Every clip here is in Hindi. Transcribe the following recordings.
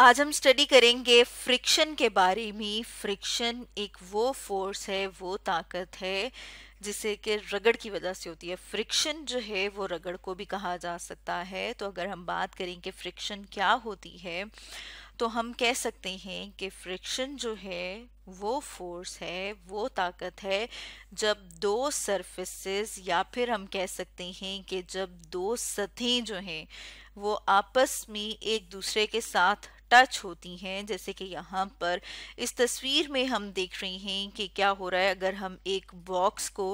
आज हम स्टडी करेंगे फ्रिक्शन के बारे में फ्रिक्शन एक वो फोर्स है वो ताकत है जिसे कि रगड़ की वजह से होती है फ्रिक्शन जो है वो रगड़ को भी कहा जा सकता है तो अगर हम बात करें कि फ्रिक्शन क्या होती है तो हम कह सकते हैं कि फ्रिक्शन जो है वो फोर्स है वो ताकत है जब दो सरफेसेस या फिर हम कह सकते हैं कि जब दो सतहें जो हैं वो आपस में एक दूसरे के साथ टच होती हैं जैसे कि यहाँ पर इस तस्वीर में हम देख रहे हैं कि क्या हो रहा है अगर हम एक बॉक्स को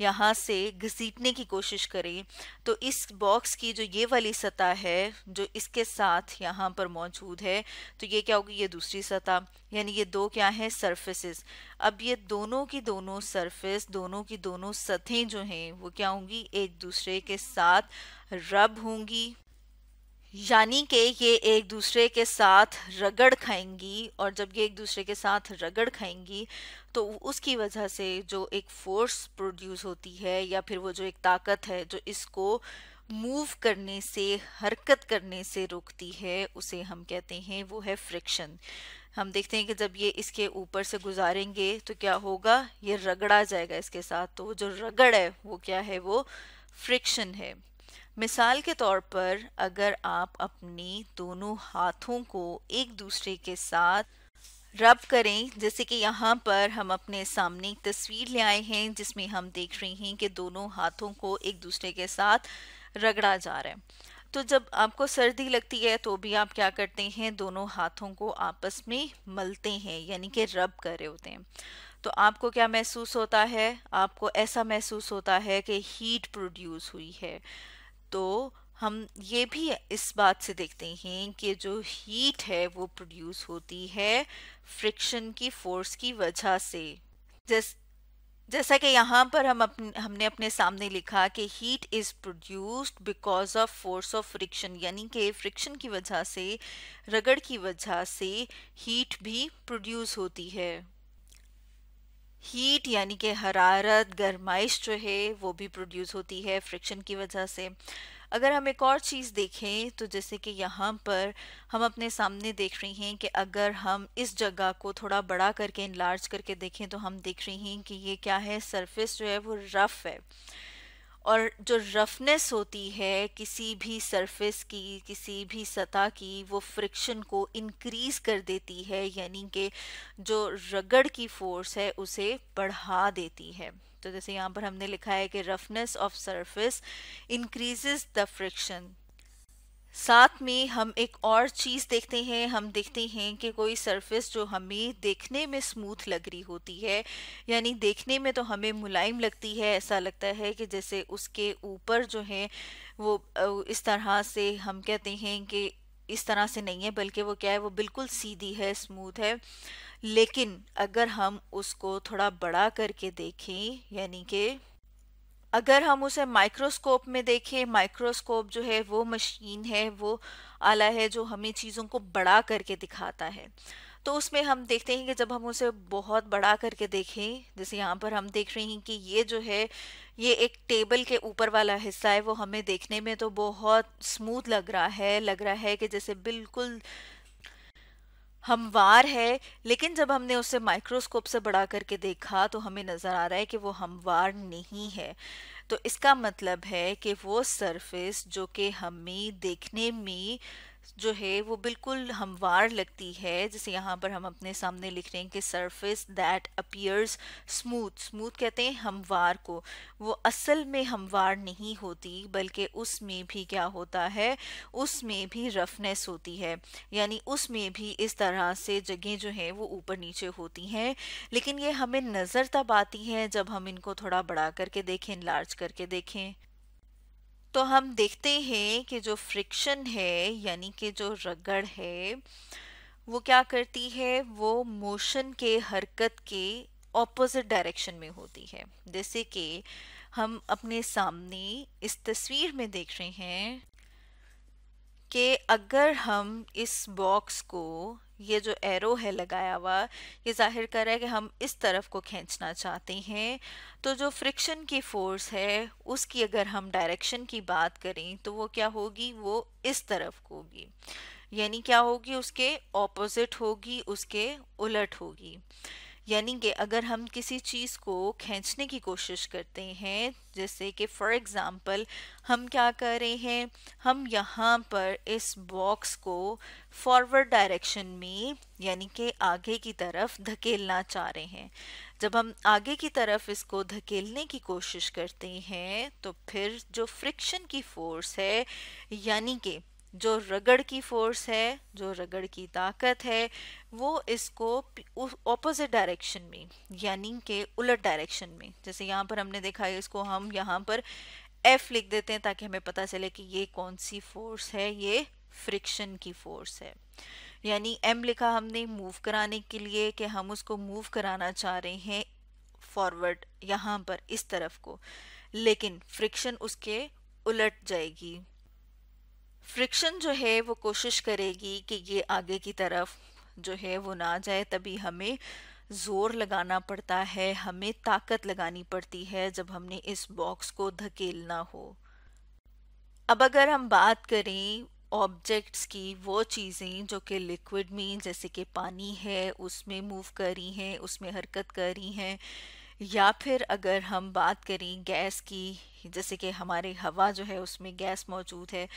यहाँ से घसीटने की कोशिश करें तो इस बॉक्स की जो ये वाली सतह है जो इसके साथ यहाँ पर मौजूद है तो ये क्या होगी ये दूसरी सतह यानी ये दो क्या हैं सरफेसेस अब ये दोनों की दोनों सरफेस दोनों की दोनों सतहें जो हैं वो क्या होंगी एक दूसरे के साथ रब होंगी यानी कि ये एक दूसरे के साथ रगड़ खाएंगी और जब ये एक दूसरे के साथ रगड़ खाएंगी तो उसकी वजह से जो एक फोर्स प्रोड्यूस होती है या फिर वो जो एक ताकत है जो इसको मूव करने से हरकत करने से रोकती है उसे हम कहते हैं वो है फ्रिक्शन हम देखते हैं कि जब ये इसके ऊपर से गुजारेंगे तो क्या होगा ये रगड़ा जाएगा इसके साथ तो जो रगड़ है वो क्या है वो फ्रिक्शन है मिसाल के तौर पर अगर आप अपने दोनों हाथों को एक दूसरे के साथ रब करें जैसे कि यहाँ पर हम अपने सामने एक तस्वीर ले आए हैं जिसमें हम देख रहे हैं कि दोनों हाथों को एक दूसरे के साथ रगड़ा जा रहा है तो जब आपको सर्दी लगती है तो भी आप क्या करते हैं दोनों हाथों को आपस में मलते हैं यानी कि रब कर रहे होते हैं तो आपको क्या महसूस होता है आपको ऐसा महसूस होता है कि हीट प्रोड्यूस हुई है तो हम ये भी इस बात से देखते हैं कि जो हीट है वो प्रोड्यूस होती है फ्रिक्शन की फोर्स की वजह से जैस जैसा कि यहाँ पर हम अपने हमने अपने सामने लिखा कि heat is produced because of force of friction यानी कि फ्रिक्शन की वजह से रगड़ की वजह से हीट भी प्रोड्यूस होती है हीट यानी कि हरारत गर्माइश जो है वो भी प्रोड्यूस होती है फ्रिक्शन की वजह से अगर हम एक और चीज़ देखें तो जैसे कि यहाँ पर हम अपने सामने देख रही हैं कि अगर हम इस जगह को थोड़ा बड़ा करके इनलार्ज करके देखें तो हम देख रहे हैं कि ये क्या है सरफेस जो है वो रफ़ है और जो रफनेस होती है किसी भी सरफेस की किसी भी सतह की वो फ्रिक्शन को इनक्रीज कर देती है यानी कि जो रगड़ की फोर्स है उसे बढ़ा देती है तो जैसे यहाँ पर हमने लिखा है कि roughness of surface increases the friction साथ में हम एक और चीज़ देखते हैं हम देखते हैं कि कोई सरफेस जो हमें देखने में स्मूथ लग रही होती है यानी देखने में तो हमें मुलायम लगती है ऐसा लगता है कि जैसे उसके ऊपर जो है वो इस तरह से हम कहते हैं कि इस तरह से नहीं है बल्कि वो क्या है वो बिल्कुल सीधी है स्मूथ है लेकिन अगर हम उसको थोड़ा बड़ा करके देखें यानी कि अगर हम उसे माइक्रोस्कोप में देखें माइक्रोस्कोप जो है वो मशीन है वो आला है जो हमें चीज़ों को बड़ा करके दिखाता है तो उसमें हम देखते हैं कि जब हम उसे बहुत बड़ा करके देखें जैसे यहाँ पर हम देख रहे हैं कि ये जो है ये एक टेबल के ऊपर वाला हिस्सा है वो हमें देखने में तो बहुत स्मूथ लग रहा है लग रहा है कि जैसे बिल्कुल हमवार है लेकिन जब हमने उसे माइक्रोस्कोप से बढ़ा करके देखा तो हमें नज़र आ रहा है कि वो हमवार नहीं है तो इसका मतलब है कि वो सरफेस जो कि हमें देखने में जो है वो बिल्कुल हमवार लगती है जैसे यहाँ पर हम अपने सामने लिख रहे हैं कि surface that appears smooth smooth कहते हैं हमवार को वो असल में हमवार नहीं होती बल्कि उसमें भी क्या होता है उसमें भी रफनेस होती है यानी उसमें भी इस तरह से जगह जो है वो ऊपर नीचे होती हैं लेकिन ये हमें नज़र तब आती है जब हम इनको थोड़ा बड़ा करके देखें लार्ज करके देखें तो हम देखते हैं कि जो फ्रिक्शन है यानी कि जो रगड़ है वो क्या करती है वो मोशन के हरकत के ऑपोजिट डायरेक्शन में होती है जैसे कि हम अपने सामने इस तस्वीर में देख रहे हैं कि अगर हम इस बॉक्स को ये जो एरो है लगाया हुआ ये जाहिर कर रहा है कि हम इस तरफ को खींचना चाहते हैं तो जो फ्रिक्शन की फोर्स है उसकी अगर हम डायरेक्शन की बात करें तो वो क्या होगी वो इस तरफ होगी यानी क्या होगी उसके ऑपोजिट होगी उसके उलट होगी यानी कि अगर हम किसी चीज़ को खींचने की कोशिश करते हैं जैसे कि फॉर एग्ज़ाम्पल हम क्या कर रहे हैं हम यहाँ पर इस बॉक्स को फॉरवर्ड डायरेक्शन में यानी कि आगे की तरफ धकेलना चाह रहे हैं जब हम आगे की तरफ इसको धकेलने की कोशिश करते हैं तो फिर जो फ्रिक्शन की फोर्स है यानी कि जो रगड़ की फोर्स है जो रगड़ की ताकत है वो इसको ऑपोजिट डायरेक्शन में यानी कि उलट डायरेक्शन में जैसे यहाँ पर हमने देखा है इसको हम यहाँ पर एफ लिख देते हैं ताकि हमें पता चले कि ये कौन सी फोर्स है ये फ्रिक्शन की फोर्स है यानी एम लिखा हमने मूव कराने के लिए कि हम उसको मूव कराना चाह रहे हैं फॉरवर्ड यहाँ पर इस तरफ को लेकिन फ्रिक्शन उसके उलट जाएगी फ्रिक्शन जो है वो कोशिश करेगी कि ये आगे की तरफ जो है वो ना जाए तभी हमें ज़ोर लगाना पड़ता है हमें ताकत लगानी पड़ती है जब हमने इस बॉक्स को धकेलना हो अब अगर हम बात करें ऑब्जेक्ट्स की वो चीज़ें जो कि लिक्विड में जैसे कि पानी है उसमें मूव कर रही हैं उसमें हरकत कर रही हैं या फिर अगर हम बात करें गैस की जैसे कि हमारे हवा जो है उसमें गैस मौजूद है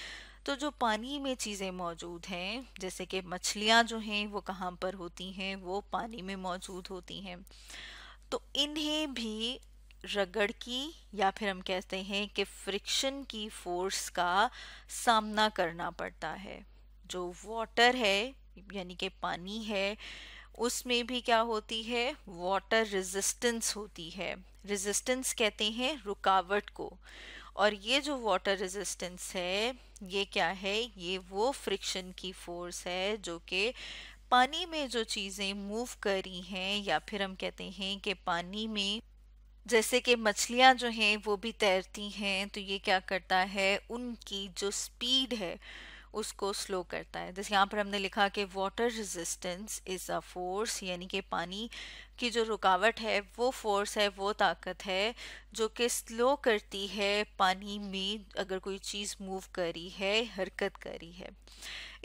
तो जो पानी में चीज़ें मौजूद हैं जैसे कि मछलियाँ जो हैं वो कहाँ पर होती हैं वो पानी में मौजूद होती हैं तो इन्हें भी रगड़ की या फिर हम कहते हैं कि फ्रिक्शन की फोर्स का सामना करना पड़ता है जो वाटर है यानी कि पानी है उसमें भी क्या होती है वाटर रेजिस्टेंस होती है रेजिस्टेंस कहते हैं रुकावट को और ये जो वाटर रेजिस्टेंस है ये क्या है ये वो फ्रिक्शन की फोर्स है जो कि पानी में जो चीज़ें मूव करी हैं या फिर हम कहते हैं कि पानी में जैसे कि मछलियाँ जो हैं वो भी तैरती हैं तो ये क्या करता है उनकी जो स्पीड है उसको स्लो करता है जैसे यहाँ पर हमने लिखा कि water resistance is a force यानी कि पानी की जो रुकावट है वो फोर्स है वो ताकत है जो कि स्लो करती है पानी में अगर कोई चीज़ मूव करी है हरकत करी है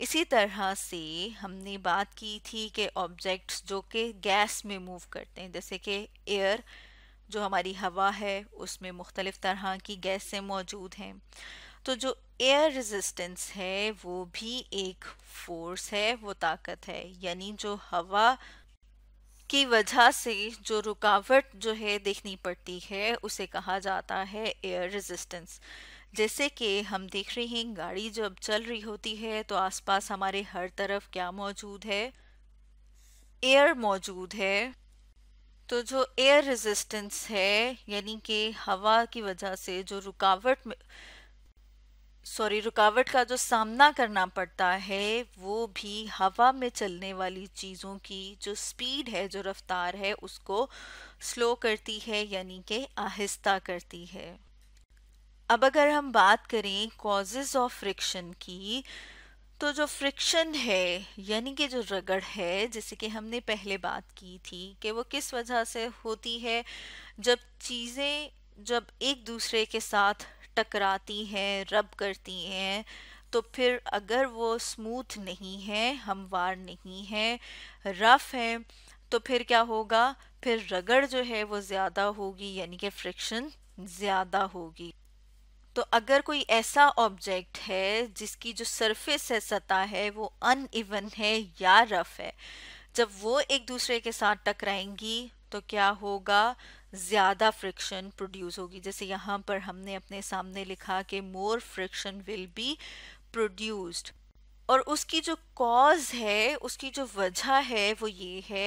इसी तरह से हमने बात की थी कि ऑब्जेक्ट्स जो कि गैस में मूव करते हैं जैसे कि एयर जो हमारी हवा है उसमें मुख्तलिफ़ तरह की गैसें मौजूद हैं तो जो एयर रेजिस्टेंस है वो भी एक फोर्स है वो ताकत है यानी जो हवा की वजह से जो रुकावट जो है देखनी पड़ती है उसे कहा जाता है एयर रेजिस्टेंस जैसे कि हम देख रहे हैं गाड़ी जब चल रही होती है तो आसपास हमारे हर तरफ क्या मौजूद है एयर मौजूद है तो जो एयर रेजिस्टेंस है यानी कि हवा की वजह से जो रुकावट में सॉरी रुकावट का जो सामना करना पड़ता है वो भी हवा में चलने वाली चीज़ों की जो स्पीड है जो रफ्तार है उसको स्लो करती है यानी कि आहिस्ता करती है अब अगर हम बात करें कॉजेज ऑफ फ्रिक्शन की तो जो फ्रिक्शन है यानी कि जो रगड़ है जैसे कि हमने पहले बात की थी कि वो किस वजह से होती है जब चीज़ें जब एक दूसरे के साथ टकराती हैं रब करती हैं तो फिर अगर वो स्मूथ नहीं है हमवार नहीं है रफ है तो फिर क्या होगा फिर रगड़ जो है वो ज़्यादा होगी यानी कि फ्रिक्शन ज़्यादा होगी तो अगर कोई ऐसा ऑब्जेक्ट है जिसकी जो सरफेस है सतह है वो अनइवन है या रफ है जब वो एक दूसरे के साथ टकराएंगी तो क्या होगा ज़्यादा फ्रिक्शन प्रोड्यूस होगी जैसे यहाँ पर हमने अपने सामने लिखा कि more friction will be produced और उसकी जो कॉज है उसकी जो वजह है वो ये है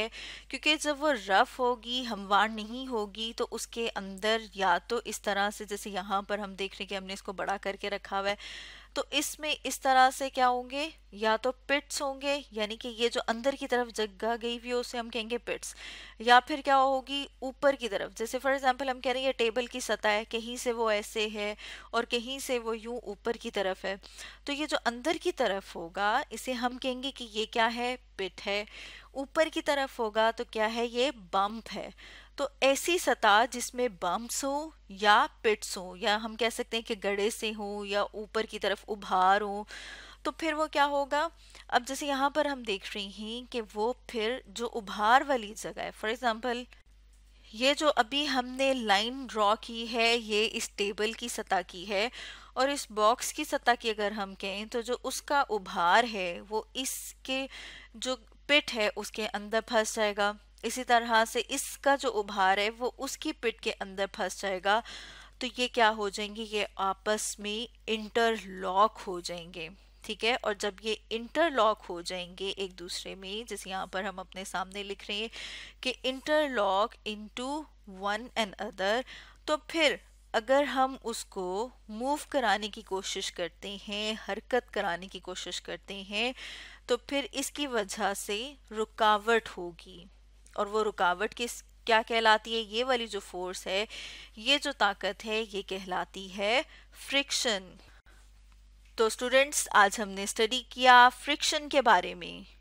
क्योंकि जब वो रफ़ होगी हमवार नहीं होगी तो उसके अंदर या तो इस तरह से जैसे यहाँ पर हम देख रहे हैं कि हमने इसको बड़ा करके रखा हुआ है तो इसमें इस तरह से क्या होंगे या तो पिट्स होंगे यानी कि ये जो अंदर की तरफ जगह गई हुई है उसे हम कहेंगे पिट्स या फिर क्या होगी ऊपर की तरफ जैसे फॉर एग्जांपल हम कह रहे हैं ये टेबल की सतह है कहीं से वो ऐसे है और कहीं से वो यूं ऊपर की तरफ है तो ये जो अंदर की तरफ होगा इसे हम कहेंगे कि ये क्या है पिट है ऊपर की तरफ होगा तो क्या है ये बम्प है तो ऐसी सतह जिसमें बम्प्स हो या पिट्स हो या हम कह सकते हैं कि गड़े से हो या ऊपर की तरफ उभार हो तो फिर वो क्या होगा अब जैसे यहाँ पर हम देख रही हैं कि वो फिर जो उभार वाली जगह है फॉर एग्ज़ाम्पल ये जो अभी हमने लाइन ड्रॉ की है ये इस टेबल की सतह की है और इस बॉक्स की सतह की अगर हम कहें तो जो उसका उभार है वो इसके जो पिट है उसके अंदर फंस जाएगा इसी तरह से इसका जो उभार है वो उसकी पिट के अंदर फंस जाएगा तो ये क्या हो जाएंगे ये आपस में इंटरलॉक हो जाएंगे ठीक है और जब ये इंटरलॉक हो जाएंगे एक दूसरे में जैसे यहाँ पर हम अपने सामने लिख रहे हैं कि interlock into one and other तो फिर अगर हम उसको मूव कराने की कोशिश करते हैं हरकत कराने की कोशिश करते हैं तो फिर इसकी वजह से रुकावट होगी और वो रुकावट किस क्या कहलाती है ये वाली जो फोर्स है ये जो ताकत है ये कहलाती है फ्रिक्शन तो स्टूडेंट्स आज हमने स्टडी किया फ्रिक्शन के बारे में